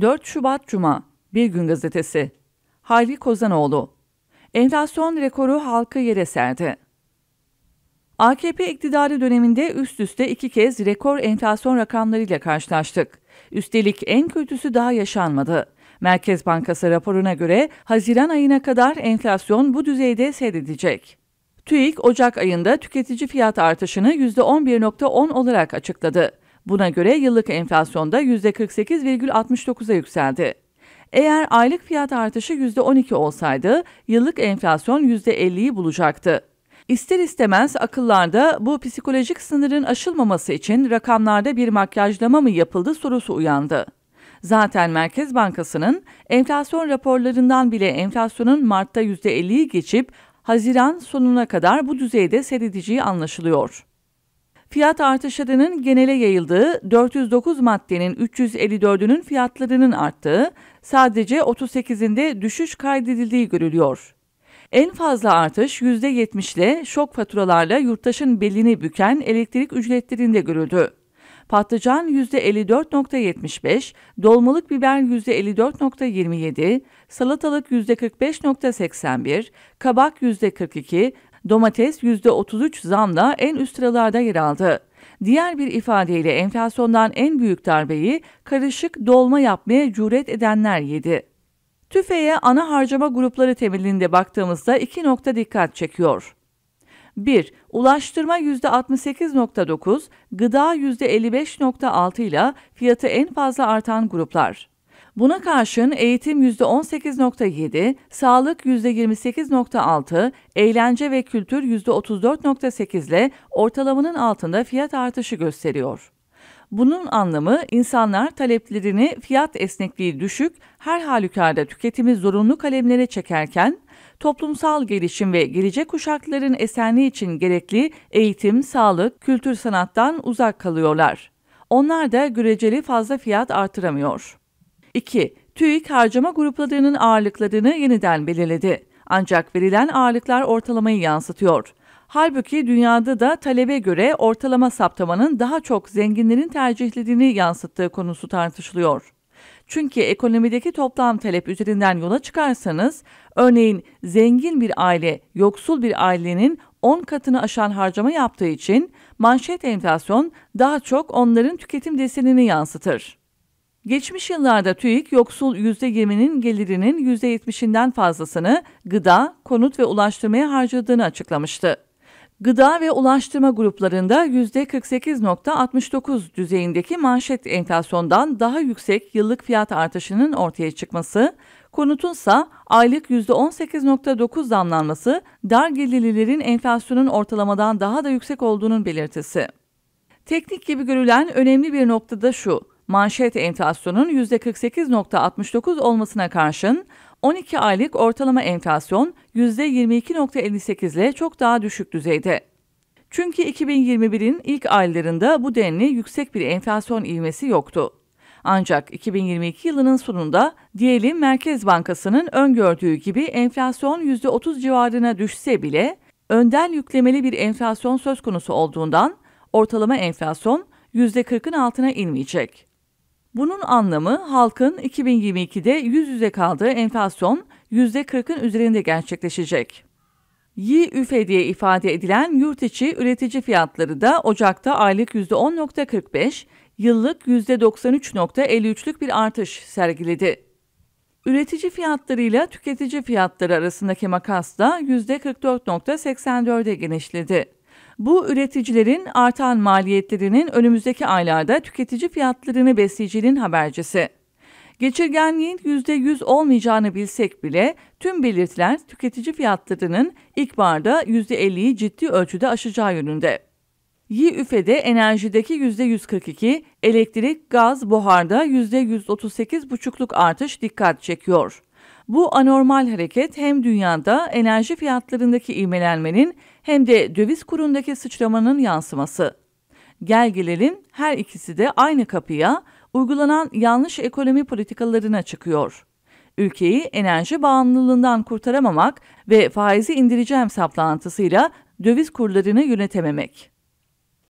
4 Şubat Cuma Bir Gün Gazetesi Hayri Kozanoğlu Enflasyon rekoru halkı yere serdi. AKP iktidarı döneminde üst üste iki kez rekor enflasyon rakamlarıyla karşılaştık. Üstelik en kötüsü daha yaşanmadı. Merkez Bankası raporuna göre Haziran ayına kadar enflasyon bu düzeyde seyredecek. TÜİK Ocak ayında tüketici fiyat artışını %11.10 olarak açıkladı. Buna göre yıllık enflasyonda %48,69'a yükseldi. Eğer aylık fiyat artışı %12 olsaydı yıllık enflasyon %50'yi bulacaktı. İster istemez akıllarda bu psikolojik sınırın aşılmaması için rakamlarda bir makyajlama mı yapıldı sorusu uyandı. Zaten Merkez Bankası'nın enflasyon raporlarından bile enflasyonun Mart'ta %50'yi geçip Haziran sonuna kadar bu düzeyde seyredeceği anlaşılıyor fiyat artışlarının genele yayıldığı 409 maddenin 354'ünün fiyatlarının arttığı, sadece 38'inde düşüş kaydedildiği görülüyor. En fazla artış %70 ile şok faturalarla yurttaşın belini büken elektrik ücretlerinde görüldü. Patlıcan %54.75, dolmalık biber %54.27, salatalık %45.81, kabak %42, Domates %33 zamla en üst sıralarda yer aldı. Diğer bir ifadeyle enflasyondan en büyük darbeyi karışık dolma yapmaya cüret edenler yedi. TÜFE'ye ana harcama grupları temelinde baktığımızda iki nokta dikkat çekiyor. 1. Ulaştırma %68.9, gıda %55.6 ile fiyatı en fazla artan gruplar. Buna karşın eğitim %18.7, sağlık %28.6, eğlence ve kültür %34.8 ile ortalamanın altında fiyat artışı gösteriyor. Bunun anlamı insanlar taleplerini fiyat esnekliği düşük, her halükarda tüketimi zorunlu kalemlere çekerken, toplumsal gelişim ve gelecek kuşakların esenliği için gerekli eğitim, sağlık, kültür sanattan uzak kalıyorlar. Onlar da göreceli fazla fiyat artıramıyor. 2. TÜİK harcama gruplarının ağırlıklarını yeniden belirledi. Ancak verilen ağırlıklar ortalamayı yansıtıyor. Halbuki dünyada da talebe göre ortalama saptamanın daha çok zenginlerin tercihlediğini yansıttığı konusu tartışılıyor. Çünkü ekonomideki toplam talep üzerinden yola çıkarsanız, örneğin zengin bir aile yoksul bir ailenin 10 katını aşan harcama yaptığı için manşet enflasyon daha çok onların tüketim desenini yansıtır. Geçmiş yıllarda TÜİK yoksul %20'nin gelirinin %70'inden fazlasını gıda, konut ve ulaştırmaya harcadığını açıklamıştı. Gıda ve ulaştırma gruplarında %48.69 düzeyindeki manşet enflasyondan daha yüksek yıllık fiyat artışının ortaya çıkması, konutunsa aylık %18.9 zamlanması dar gelirlilerin enflasyonun ortalamadan daha da yüksek olduğunun belirtisi. Teknik gibi görülen önemli bir nokta da şu, Manşet enflasyonun %48.69 olmasına karşın 12 aylık ortalama enflasyon %22.58 ile çok daha düşük düzeyde. Çünkü 2021'in ilk aylarında bu denli yüksek bir enflasyon ivmesi yoktu. Ancak 2022 yılının sonunda diyelim Merkez Bankası'nın öngördüğü gibi enflasyon %30 civarına düşse bile önden yüklemeli bir enflasyon söz konusu olduğundan ortalama enflasyon %40'ın altına inmeyecek. Bunun anlamı halkın 2022'de yüz yüze kaldığı enflasyon %40'ın üzerinde gerçekleşecek. YÜFE diye ifade edilen yurt içi üretici fiyatları da Ocak'ta aylık %10.45, yıllık %93.53'lük bir artış sergiledi. Üretici fiyatlarıyla tüketici fiyatları arasındaki makas da %44.84'e genişledi. Bu üreticilerin artan maliyetlerinin önümüzdeki aylarda tüketici fiyatlarını besleyeceğinin habercisi. Geçirgenliğin %100 olmayacağını bilsek bile tüm belirtiler tüketici fiyatlarının ilk ilkbaharda %50'yi ciddi ölçüde aşacağı yönünde. YÜFE'de enerjideki %142, elektrik, gaz, buharda %138,5'luk artış dikkat çekiyor. Bu anormal hareket hem dünyada enerji fiyatlarındaki ivmelenmenin hem de döviz kurundaki sıçramanın yansıması. gel Gelgelerin her ikisi de aynı kapıya uygulanan yanlış ekonomi politikalarına çıkıyor. Ülkeyi enerji bağımlılığından kurtaramamak ve faizi indireceğim saplantısıyla döviz kurlarını yönetememek.